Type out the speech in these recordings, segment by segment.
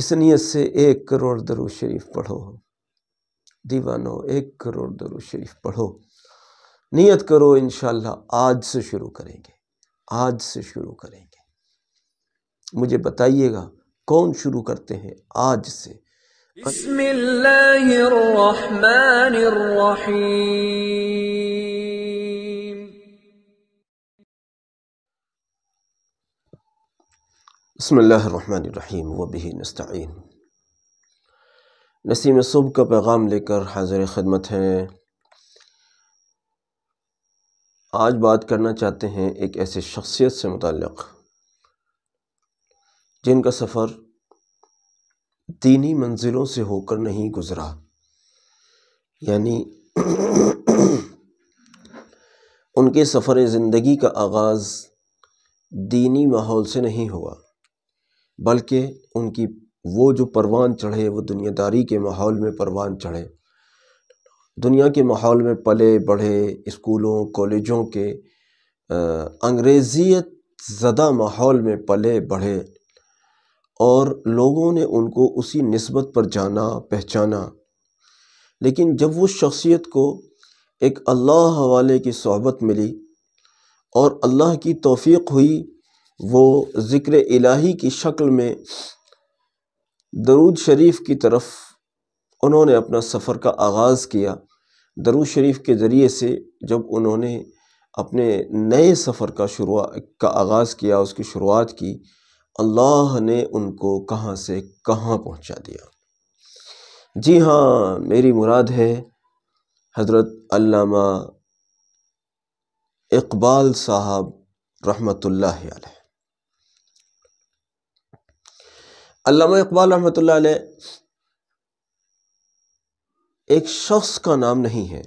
इस नीयत से एक करोड़ दरू शरीफ पढ़ो दीवानो एक करोड़ दरू शरीफ पढ़ो नीयत करो इन आज से शुरू करेंगे आज से शुरू करेंगे मुझे बताइएगा कौन शुरू करते हैं आज से बिस्मिल्लाहिर्रहमानिर्रहीम बसमीम वबी नस्तीन नसीम सुबह का पैगाम लेकर हाजिर ख़दमत हैं आज बात करना चाहते हैं एक ऐसे शख्सियत से मुतक़ जिनका सफ़र दीनी मंजिलों से होकर नहीं गुज़रा यानी उनके सफ़र ज़िंदगी का आगाज़ दीनी माहौल से नहीं हुआ बल्कि उनकी वो जो परवान चढ़े वो दुनियादारी के माहौल में परवान चढ़े दुनिया के माहौल में पले बढ़े स्कूलों कॉलेजों के अंग्रेज़ियत ज़दा माहौल में पले बढ़े और लोगों ने उनको उसी नस्बत पर जाना पहचाना लेकिन जब वो शख्सियत को एक अल्लाह वाले की सोहबत मिली और अल्लाह की तोफ़ी हुई वो ज़िक्र इलाही की शक्ल में दरूद शरीफ की तरफ उन्होंने अपना सफ़र का आगाज़ किया दरूद शरीफ के ज़रिए से जब उन्होंने अपने नए सफ़र का शुरुआ का आगाज़ किया उसकी शुरुआत की अल्लाह ने उनको कहाँ से कहाँ पहुँचा दिया जी हाँ मेरी मुराद है हज़रत अल्लामा इकबाल साहब रहमतुल्लाह अलैह अल्लामा इकबाल रहमत एक शख्स का नाम नहीं है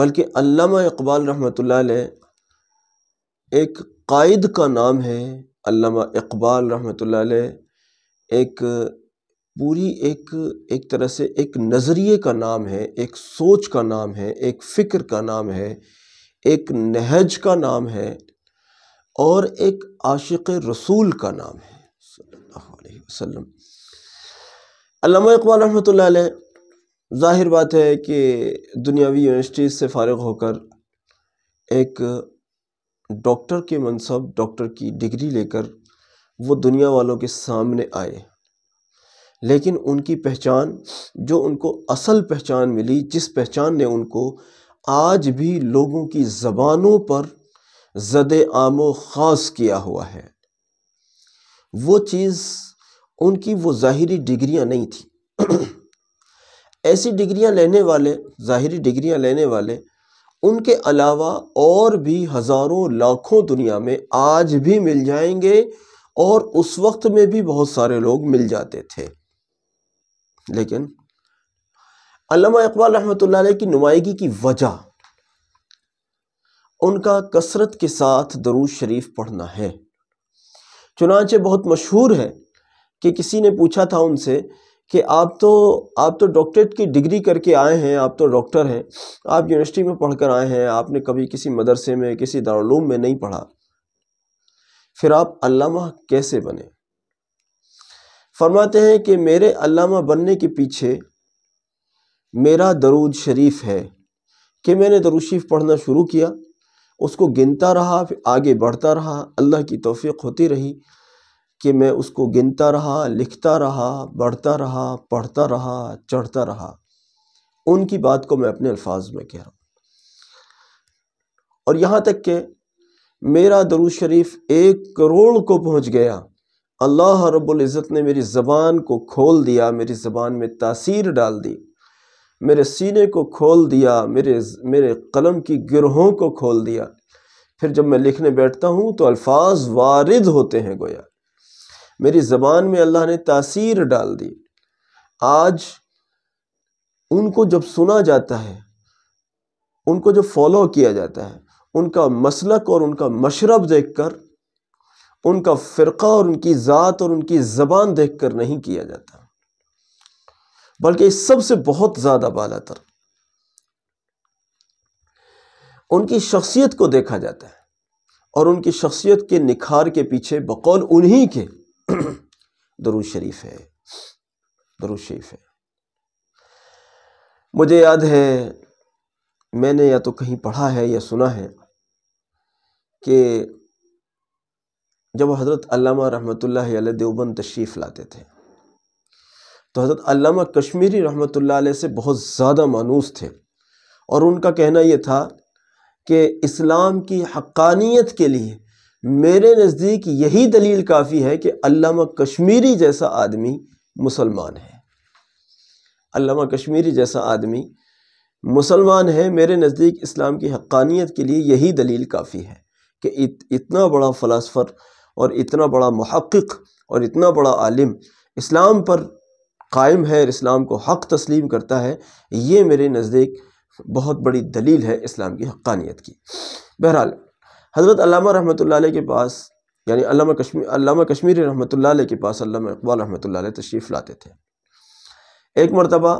बल्कि अल्लामा इकबाल रहमत एक कायद का नाम है अल्लामा इकबाल रहमत एक पूरी एक एक तरह से एक नज़रिए का नाम है एक सोच का नाम है एक फ़िक्र का नाम है एक नहज का नाम है और एक आशिक रसूल का नाम है वसल्लम इकबाल रहमत ज़ाहिर बात है कि दुनियावी यूनिवर्सिटीज़ से फारग होकर एक डॉक्टर के मनसब डॉक्टर की डिग्री लेकर वो दुनिया वालों के सामने आए लेकिन उनकी पहचान जो उनको असल पहचान मिली जिस पहचान ने उनको आज भी लोगों की ज़बानों पर जद आमो ख़ास किया हुआ है वो चीज़ उनकी वो ज़ाहरी डिग्रियाँ नहीं थी ऐसी डिग्रियाँ लेने वाले ज़ाहरी डिग्रियाँ लेने वाले उनके अलावा और भी हज़ारों लाखों दुनिया में आज भी मिल जाएंगे और उस वक्त में भी बहुत सारे लोग मिल जाते थे लेकिन अल्लामा इकबाल रहमत की नुमाइगी की वजह उनका कसरत के साथ दरूज शरीफ पढ़ना है चुनाचे बहुत मशहूर है कि किसी ने पूछा था उनसे कि आप तो आप तो डॉक्टरेट की डिग्री करके आए हैं आप तो डॉक्टर हैं आप यूनिवर्सिटी में पढ़ कर आए हैं आपने कभी किसी मदरसे में किसी दारूम में नहीं पढ़ा फिर आप अल्लामा कैसे बने फरमाते हैं कि मेरे अल्लामा बनने के पीछे मेरा दरूद शरीफ है कि मैंने दरूद शरीफ पढ़ना शुरू किया उसको गिनता रहा फिर आगे बढ़ता रहा अल्लाह की तोफ़ी होती रही कि मैं उसको गिनता रहा लिखता रहा बढ़ता रहा पढ़ता रहा चढ़ता रहा उनकी बात को मैं अपने अल्फाज में कह रहा हूँ और यहाँ तक कि मेरा दरुज शरीफ एक करोड़ को पहुँच गया अल्लाह रब्बुल इज़्ज़त ने मेरी ज़बान को खोल दिया मेरी ज़बान में तासीर डाल दी मेरे सीने को खोल दिया मेरे मेरे कलम की गिरहों को खोल दिया फिर जब मैं लिखने बैठता हूँ तो अल्फाज वारिद होते हैं गोया मेरी ज़बान में अल्लाह ने तासीर डाल दी आज उनको जब सुना जाता है उनको जब फॉलो किया जाता है उनका मसलक और उनका मशरब देख कर उनका फ़िरका और उनकी ज़ात और उनकी ज़बान देख कर नहीं किया जाता बल्कि इस सबसे बहुत ज़्यादा बाला तर उनकी शख्सियत को देखा जाता है और उनकी शख्सियत के निखार के पीछे बकौल उन्हीं के दरू शरीफ है दरू शरीफ है मुझे याद है मैंने या तो कहीं पढ़ा है या सुना है कि जब हज़रत अल्लामा रहमतुल्लाह अलैह देवबंद तशरीफ़ लाते थे तो हज़रत अल्लामा कश्मीरी रहमत से बहुत ज़्यादा मानूस थे और उनका कहना ये था कि इस्लाम की हक्कानियत के लिए मेरे नज़दीक यही दलील काफ़ी है कि अल्लामा कश्मीरी जैसा आदमी मुसलमान है अल्लामा कश्मीरी जैसा आदमी मुसलमान है मेरे नज़दीक इस्लाम की हक्कानियत के लिए यही दलील काफ़ी है कि इत, इतना बड़ा फ़लासफ़र और इतना बड़ा महक़ और इतना बड़ा आलिम इस्लाम पर कायम है और इस्लाम को हक़ तस्लीम करता है ये मेरे नज़दीक बहुत बड़ी दलील है इस्लाम की हक़ानियत की बहरहाल हज़रत अल्लामा रहमतुल्लाह अलैह के पास यानी अल्लामा कश्मीर अल्लामा कश्मीरी रहमतुल्लाह अलैह के पास अल्लामा इकबाल रहमतुल्लाह अलैह तशरीफ़ लाते थे एक मरतबा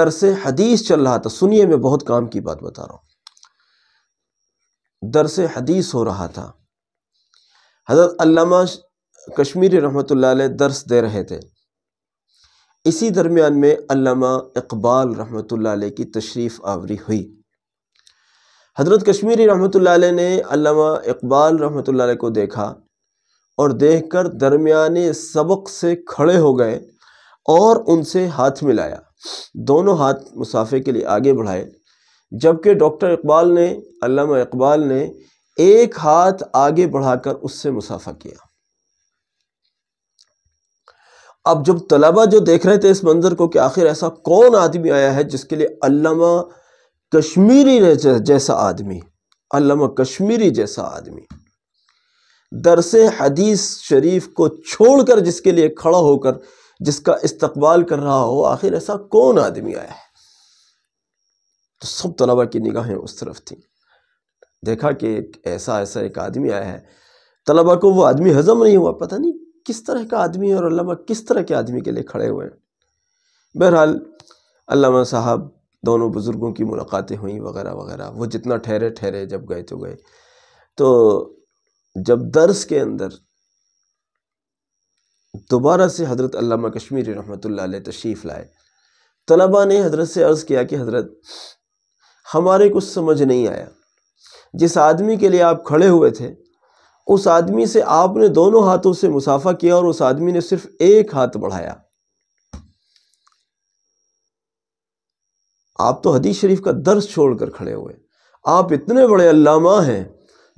दरस हदीस चल रहा था सुनिए मैं बहुत काम की बात बता रहा हूँ दरस हदीस हो रहा था हज़रत अल्लामा कश्मीरी रहमतुल्लाह अलैह दर्स दे रहे थे इसी दरमियान में अल्लामा इकबाल रहमतुल्लाह की तशरीफ़ आवरी हुई हज़रत कश्मीरी रहमतुल्लाह ने अल्लामा इकबाल रहमतुल्लाह को देखा और देखकर दरमियान सबक से खड़े हो गए और उनसे हाथ मिलाया दोनों हाथ मुसाफे के लिए आगे बढ़ाए जबकि डॉक्टर इकबाल ने अल्लामा इकबाल ने एक हाथ आगे बढ़ाकर उससे मुसाफा किया अब जब तलबा जो देख रहे थे इस मंज़र को कि आखिर ऐसा कौन आदमी आया है जिसके लिए अल्लामा कश्मीरी जैसा आदमी अल्लामा कश्मीरी जैसा आदमी दरस हदीस शरीफ को छोड़कर जिसके लिए खड़ा होकर जिसका इस्तबाल कर रहा हो आखिर ऐसा कौन आदमी आया है तो सब तलबा की निगाहें उस तरफ थीं देखा कि एक ऐसा ऐसा एक आदमी आया है तलबा को वो आदमी हजम नहीं हुआ पता नहीं किस तरह का आदमी है और अल्लामा किस तरह के आदमी के लिए खड़े हुए हैं बहरहाल अल्लामा साहब दोनों बुज़ुर्गों की मुलाकातें हुई वगैरह वगैरह वो जितना ठहरे ठहरे जब गए तो गए तो जब दर्स के अंदर दोबारा से हज़रत अल्लामा कश्मीरी रहमतुल्लाह तशरीफ़ लाए तलबा ने हज़रत से अर्ज़ किया कि हज़रत हमारे कुछ समझ नहीं आया जिस आदमी के लिए आप खड़े हुए थे उस आदमी से आपने दोनों हाथों से मुसाफा किया और उस आदमी ने सिर्फ एक हाथ बढ़ाया आप तो हदीस शरीफ का दर्ज छोड़कर खड़े हुए आप इतने बड़े अल्लामा हैं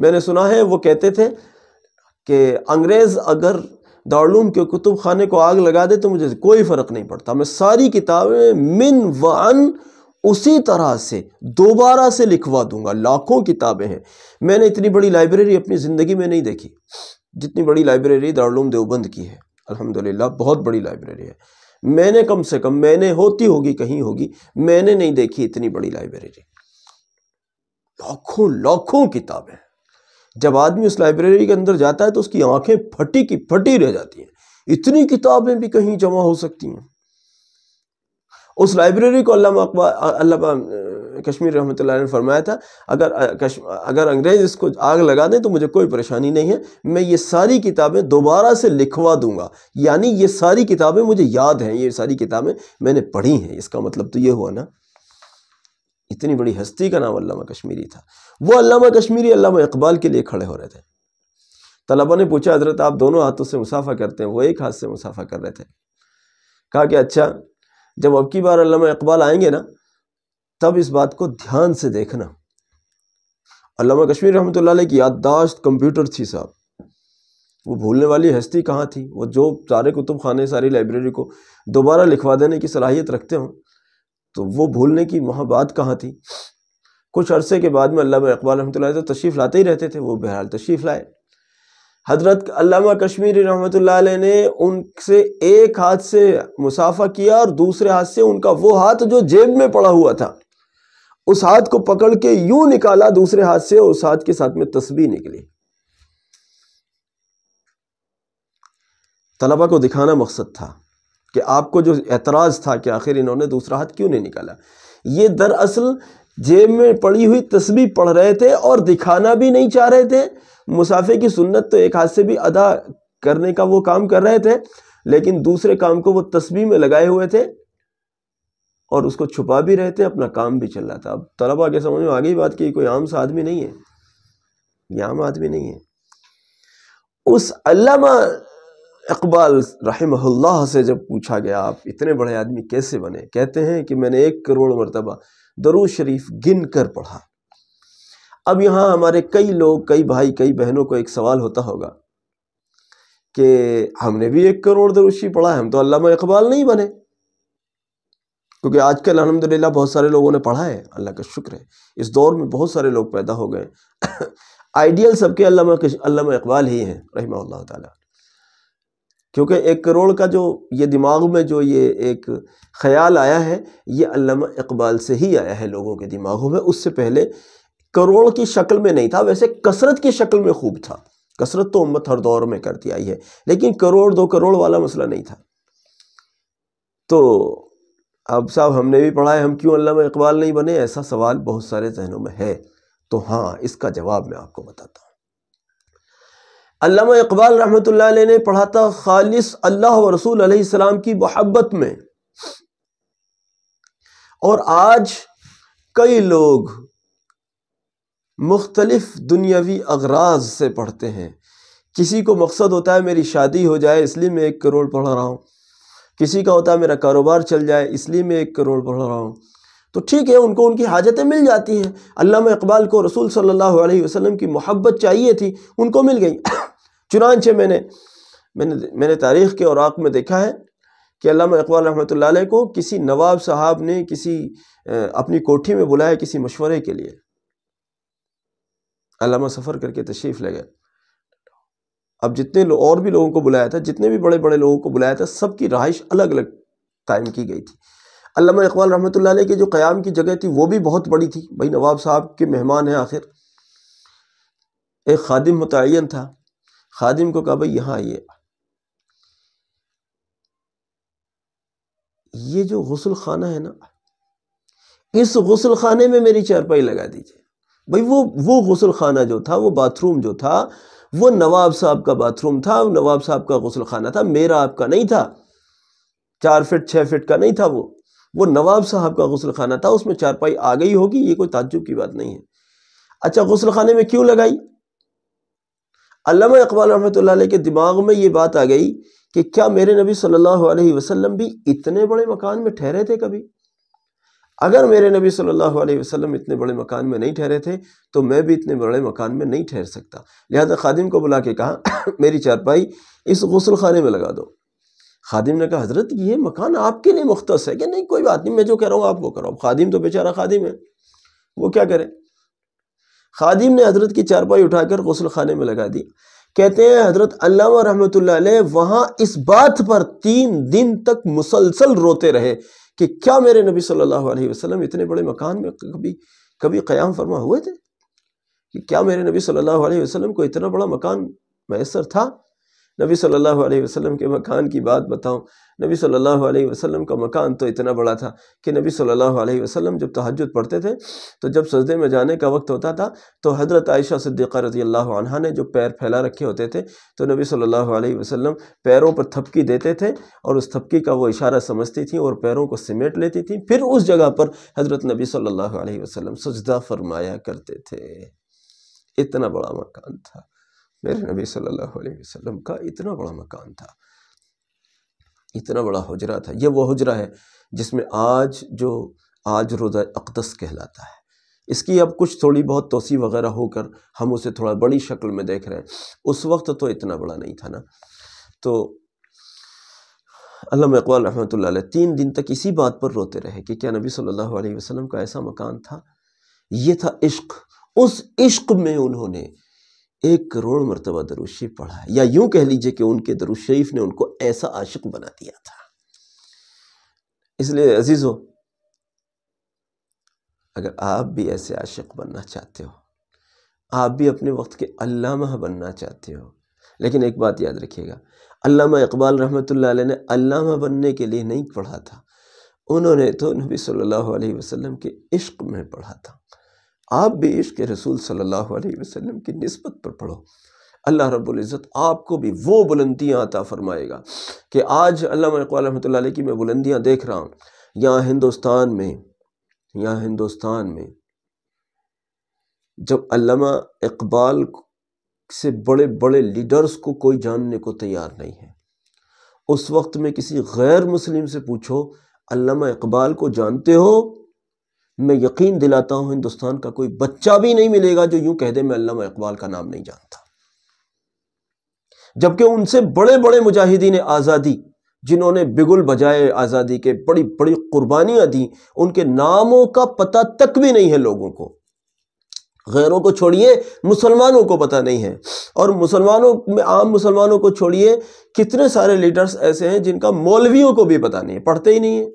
मैंने सुना है वो कहते थे कि अंग्रेज़ अगर दारूम के कुतुब खाने को आग लगा दे तो मुझे कोई फ़र्क नहीं पड़ता मैं सारी किताबें मिन वन उसी तरह से दोबारा से लिखवा दूंगा लाखों किताबें हैं मैंने इतनी बड़ी लाइब्रेरी अपनी ज़िंदगी में नहीं देखी जितनी बड़ी लाइब्रेरी दारूम देवबंद की है अल्हम्दुलिल्लाह बहुत बड़ी लाइब्रेरी है मैंने कम से कम मैंने होती होगी कहीं होगी मैंने नहीं देखी इतनी बड़ी लाइब्रेरी लाखों लाखों किताबें जब आदमी उस लाइब्रेरी के अंदर जाता है तो उसकी आंखें फटी की फटी रह जाती हैं इतनी किताबें भी कहीं जमा हो सकती हैं उस लाइब्रेरी को कश्मीर रहमत ने फरमाया था अगर अगर अंग्रेज़ इसको आग लगा दें तो मुझे कोई परेशानी नहीं है मैं ये सारी किताबें दोबारा से लिखवा दूंगा यानी ये सारी किताबें मुझे याद हैं ये सारी किताबें मैंने पढ़ी हैं इसका मतलब तो ये हुआ ना इतनी बड़ी हस्ती का नाम अल्लामा कश्मीरी था वो अल्लामा कश्मीरी अल्लामा इकबाल के लिए खड़े हो रहे थे तलबा ने पूछा हजरत आप दोनों हाथों से मुसाफा करते हैं वो एक हाथ से मुसाफा कर रहे थे कहा कि अच्छा जब अब की बार अल्लामा इकबाल आएंगे ना तब इस बात को ध्यान से देखना अल्लामा कश्मीर रहमत की याददाश्त कंप्यूटर थी साहब वो भूलने वाली हस्ती कहाँ थी वो जो सारे कुतुब खाने सारी लाइब्रेरी को दोबारा लिखवा देने की सलाहियत रखते हों तो वो भूलने की वहाँ बात कहाँ थी कुछ अरसे के बाद में अल्लाह इकबाल रहमत तशरीफ़ लाते ही रहते थे वो बहरहाल तशरीफ़ लाए हजरत अलामा कश्मीरी रहमत ने उनसे एक हाथ से मुसाफा किया और दूसरे हाथ से उनका वो हाथ जो जेब में पड़ा हुआ था उस हाथ को पकड़ के यूं निकाला दूसरे हाथ से उस हाथ के साथ में तस्बी निकली तलबा को दिखाना मकसद था कि आपको जो एतराज़ था कि आखिर इन्होंने दूसरा हाथ क्यों नहीं निकाला ये दरअसल जेब में पड़ी हुई तस्बी पढ़ रहे थे और दिखाना भी नहीं चाह रहे थे मुसाफे की सुन्नत तो एक हाथ से भी अदा करने का वो काम कर रहे थे लेकिन दूसरे काम को वो तस्वीर में लगाए हुए थे और उसको छुपा भी रहे थे अपना काम भी चल रहा था अब तलबा के समझ में आ गई बात की कोई आम सा आदमी नहीं है ये आम आदमी नहीं है उस अल्लामा इकबाल रहमल्ला से जब पूछा गया आप इतने बड़े आदमी कैसे बने कहते हैं कि मैंने एक करोड़ मरतबा दरू शरीफ गिन कर पढ़ा अब यहाँ हमारे कई लोग कई भाई कई बहनों को एक सवाल होता होगा कि हमने भी एक करोड़ दरुशी पढ़ा है हम तो अल्लामा इकबाल नहीं बने क्योंकि आजकल अलहमदिल्ला बहुत सारे लोगों ने पढ़ा है अल्लाह का शुक्र है इस दौर में बहुत सारे लोग पैदा हो गए आइडियल सबके इकबाल ही हैं रही ताला क्योंकि एक करोड़ का जो ये दिमाग में जो ये एक ख्याल आया है ये अल्लामा इकबाल से ही आया है लोगों के दिमागों में उससे पहले करोड़ की शक्ल में नहीं था वैसे कसरत की शक्ल में खूब था कसरत तो उम्मत हर दौर में करती आई है लेकिन करोड़ दो करोड़ वाला मसला नहीं था तो अब साहब हमने भी पढ़ा है हम क्यों अल्लाह इकबाल नहीं बने ऐसा सवाल बहुत सारे जहनों में है तो हाँ इसका जवाब मैं आपको बताता हूँ अल्लाह इकबाल रहमत ने पढ़ा था खालिस अल्लाह रसूल अलैहिस्सलाम की मोहब्बत में और आज कई लोग मुख्तलफ़ दुनियावी अगराज से पढ़ते हैं किसी को मकसद होता है मेरी शादी हो जाए इसलिए मैं एक करोड़ पढ़ रहा हूँ किसी का होता है मेरा कारोबार चल जाए इसलिए मैं एक करोड़ पढ़ रहा हूँ तो ठीक है उनको उनकी हाजतें मिल जाती हैं अल्लाह इकबाल को रसूल सल्लल्लाहु अलैहि वसल्लम की मोहब्बत चाहिए थी उनको मिल गई चुनानचे मैंने मैंने मैंने तारीख़ के और में देखा है कि अल्लाह इकबाल रहमत को किसी नवाब साहब ने किसी अपनी कोठी में बुलाया किसी मशवरे के लिए अलामा सफ़र करके तशरीफ़ ले गए अब जितने और भी लोगों को बुलाया था जितने भी बड़े बड़े लोगों को बुलाया था सबकी रहाइश अलग अलग कायम की गई थी अलामा इकबाल रहमत ला की जो क़्याम की जगह थी वो भी बहुत बड़ी थी भाई नवाब साहब के मेहमान हैं आखिर एक खादिम मुतन था खादिम को कहा भाई यहाँ आइए ये जो गसल खाना है ना इस गसल खाने में मेरी चारपाई लगा दीजिए भाई वो वो गसल खाना जो था वो बाथरूम जो था वो नवाब साहब का बाथरूम था नवाब साहब का गसल खाना था मेरा आपका नहीं था चार फिट छः फिट का नहीं था वो वो नवाब साहब का गसल खाना था उसमें चारपाई आ गई होगी ये कोई ताज्जुब की बात नहीं है अच्छा गसल खाने में क्यों लगाई अल्लामा इकबाल रहमत के दिमाग में ये बात आ गई कि क्या मेरे नबी सल्लल्लाहु अलैहि वसल्लम भी इतने बड़े मकान में ठहरे थे कभी अगर मेरे नबी सल्लल्लाहु अलैहि वसल्लम इतने बड़े मकान में नहीं ठहरे थे तो मैं भी इतने बड़े मकान में नहीं ठहर सकता लिहाजा खादिम को बुला के कहा मेरी चारपाई इस गसल खाने में लगा दो खादिम ने कहा हज़रत ये मकान आपके लिए मुख्त है कि नहीं कोई बात नहीं मैं जो कह रहा हूँ आप वो करो खादिम तो बेचारा खादिम है वो क्या करे खादिम ने हज़रत की चारपाई उठाकर गसल खाने में लगा दी कहते हैं हज़रत अल्लाह रहमत वहाँ इस बात पर तीन दिन तक मुसलसल रोते रहे कि क्या मेरे नबी सल्लल्लाहु अलैहि वसल्लम इतने बड़े मकान में कभी कभी क़याम फरमा हुए थे कि क्या मेरे नबी सल्लल्लाहु अलैहि वसल्लम को इतना बड़ा मकान मैसर था नबी सल्लल्लाहु अलैहि वसल्लम के मकान की बात बताऊं नबी सल्लल्लाहु अलैहि वसल्लम का मकान तो इतना बड़ा था कि नबी सल्लल्लाहु अलैहि वसल्लम जब तहज पढ़ते थे तो जब सजदे में जाने का वक्त होता था तो हज़रत आयशा सिद्दीक़ा रजी अल्लाह ने जो पैर फैला रखे होते थे तो नबी सल्लल्लाहु अलैहि वसल्लम पैरों पर थपकी देते थे और उस थपकी का वो इशारा समझती थी और पैरों को सिमेट लेती थी फिर उस जगह पर हज़रत नबी सल्लल्लाहु अलैहि वसल्लम सजदा फरमाया करते थे इतना बड़ा मकान था मेरे नबी सल्लल्लाहु अलैहि वसल्लम का इतना बड़ा मकान था इतना बड़ा हजरा था ये वो हजरा है जिसमें आज जो आज रोज़ा अकदस कहलाता है इसकी अब कुछ थोड़ी बहुत तोसी वगैरह होकर हम उसे थोड़ा बड़ी शक्ल में देख रहे हैं उस वक्त तो इतना बड़ा नहीं था ना तो अल्लाह इकबाल रहमत तीन दिन तक इसी बात पर रोते रहे कि क्या नबी सल्लल्लाहु अलैहि वसल्लम का ऐसा मकान था ये था इश्क उस इश्क में उन्होंने एक करोड़ मरतबा दरुशरीफ पढ़ा है या यूं कह लीजिए कि उनके दरुशरीफ ने उनको ऐसा आशिक बना दिया था इसलिए हो अगर आप भी ऐसे आशिक बनना चाहते हो आप भी अपने वक्त के अल्लामा बनना चाहते हो लेकिन एक बात याद रखिएगा अल्लामा इकबाल रहमतुल्लाह ने अल्लामा बनने के लिए नहीं पढ़ा था उन्होंने तो नबी सल्लल्लाहु अलैहि वसल्लम के इश्क में पढ़ा था आप भी इश्क रसूल सल्लल्लाहु अलैहि वसल्लम की नस्बत पर पढ़ो अल्लाह रब्बुल इज़्ज़त आपको भी वो बुलंदियाँ अता फ़रमाएगा कि आज अल्लाह की मैं बुलंदियाँ देख रहा हूँ यहाँ हिंदुस्तान में यहाँ हिंदुस्तान में जब अल्लामा इकबाल से बड़े बड़े लीडर्स को कोई जानने को तैयार नहीं है उस वक्त में किसी गैर मुस्लिम से पूछो अल्लामा इकबाल को जानते हो मैं यकीन दिलाता हूँ हिंदुस्तान का कोई बच्चा भी नहीं मिलेगा जो यूं कह दे मैं अल्लाह इकबाल का नाम नहीं जानता जबकि उनसे बड़े बड़े मुजाहिदीन आज़ादी जिन्होंने बिगुल बजाए आज़ादी के बड़ी बड़ी कुर्बानियाँ दी उनके नामों का पता तक भी नहीं है लोगों को गैरों को छोड़िए मुसलमानों को पता नहीं है और मुसलमानों में आम मुसलमानों को छोड़िए कितने सारे लीडर्स ऐसे हैं जिनका मौलवियों को भी पता नहीं है पढ़ते ही नहीं है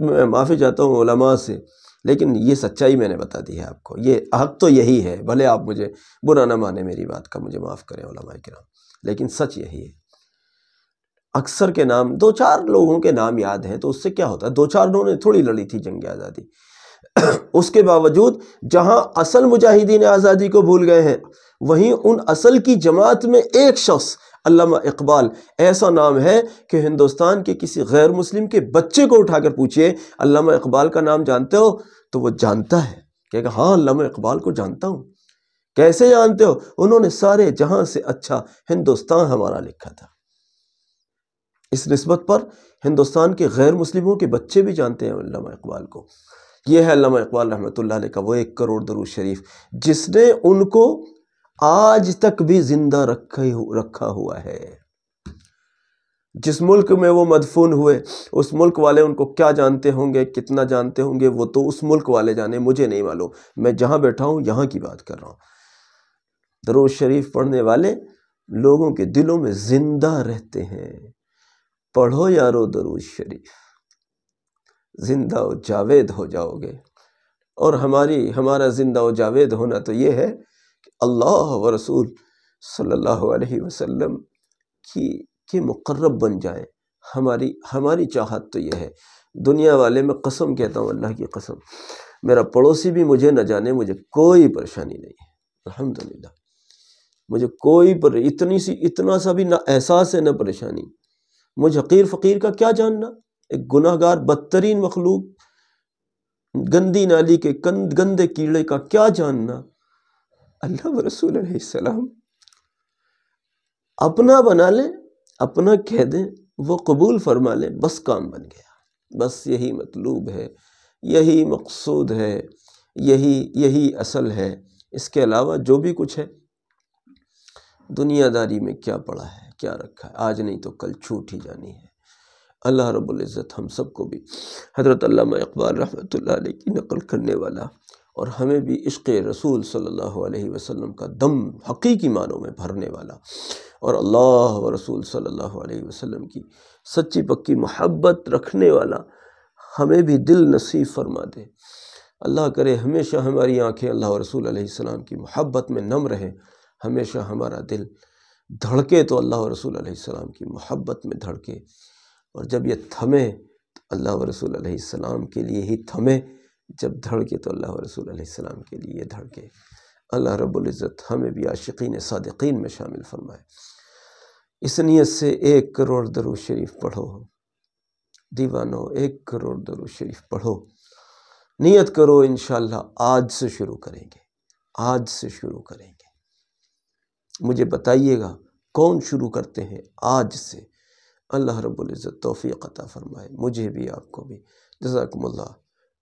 मैं माफ़ी चाहता हूँ ओलमा से लेकिन ये सच्चाई मैंने बता दी है आपको ये हक तो यही है भले आप मुझे बुरा ना माने मेरी बात का मुझे माफ़ करें ओलमा कराम लेकिन सच यही है अक्सर के नाम दो चार लोगों के नाम याद हैं तो उससे क्या होता है दो चार लोगों ने थोड़ी लड़ी थी जंग आज़ादी उसके बावजूद जहाँ असल मुजाहिदीन आज़ादी को भूल गए हैं वहीं उन असल की जमात में एक शख्स अल्लामा इकबाल ऐसा नाम है कि हिंदुस्तान के किसी गैर मुस्लिम के बच्चे को उठाकर पूछिए अल्लामा इकबाल का नाम जानते हो तो वो जानता है कहेगा हाँ अल्लामा इकबाल को जानता हूँ कैसे जानते हो उन्होंने सारे जहां से अच्छा हिंदुस्तान हमारा लिखा था इस नस्बत पर हिंदुस्तान के गैर मुस्लिमों के बच्चे भी जानते हैं अल्लामा इकबाल को यह है अल्लामा इकबाल रहमत का वो एक करोड़ दरूज शरीफ जिसने उनको आज तक भी जिंदा रखे रखा हुआ है जिस मुल्क में वो मदफून हुए उस मुल्क वाले उनको क्या जानते होंगे कितना जानते होंगे वो तो उस मुल्क वाले जाने मुझे नहीं मालूम मैं जहां बैठा हूं यहां की बात कर रहा हूं दरोज शरीफ पढ़ने वाले लोगों के दिलों में ज़िंदा रहते हैं पढ़ो यारो दरोज शरीफ ज़िंदा जावेद हो जाओगे और हमारी हमारा ज़िंदा जावेद होना तो ये है अल्लाह व रसूल सल्लल्लाहु अलैहि वसल्लम की के मुकर्रब बन जाए हमारी हमारी चाहत तो यह है दुनिया वाले मैं कसम कहता हूँ अल्लाह की कसम मेरा पड़ोसी भी मुझे न जाने मुझे कोई परेशानी नहीं है अल्हम्दुलिल्लाह मुझे कोई पर इतनी सी इतना सा भी ना एहसास है ना परेशानी मुझे हकीर फ़कीर का क्या जानना एक गुनाहगार बदतरीन मखलूक गंदी नाली के कंद गंदे कीड़े का क्या जानना अल्लाह व रसूल सलाम अपना बना लें अपना कह दें वो कबूल फरमा लें बस काम बन गया बस यही मतलूब है यही मकसूद है यही यही असल है इसके अलावा जो भी कुछ है दुनियादारी में क्या पड़ा है क्या रखा है आज नहीं तो कल छूट ही जानी है अल्लाह रब्बुल इज़्ज़त हम सबको भी हज़रत अल्लामा इकबाल रहमतुल्लाह की नकल करने वाला और हमें भी इश्क रसूल सल्लल्लाहु अलैहि वसल्लम का दम हकीकी मानों में भरने वाला और अल्लाह व रसूल सल्लल्लाहु अलैहि वसल्लम की सच्ची पक्की मोहब्बत रखने वाला हमें भी दिल नसीब फरमा दे अल्लाह करे हमेशा हमारी आंखें अल्लाह रसूल सलाम की मोहब्बत में नम रहें हमेशा हमारा दिल धड़के तो अल्लाह रसूल सलाम की मोहब्बत में धड़के और जब ये थमे तो अल्लाह रसूल सलाम के लिए ही थमे जब धड़के तो अल्लाह रसूल अलैहिस्सलाम के लिए धड़के अल्लाह रब्बुल इज़्ज़त हमें भी आशिकीन सदकिन में शामिल फरमाए इस नीयत से एक करोड़ दरू शरीफ पढ़ो दीवानो एक करोड़ दरू शरीफ पढ़ो नीयत करो इन आज से शुरू करेंगे आज से शुरू करेंगे मुझे बताइएगा कौन शुरू करते हैं आज से अल्लाह रब्बुल इज़्ज़त तौफीक अता फरमाए मुझे भी आपको भी जजाकमल्ला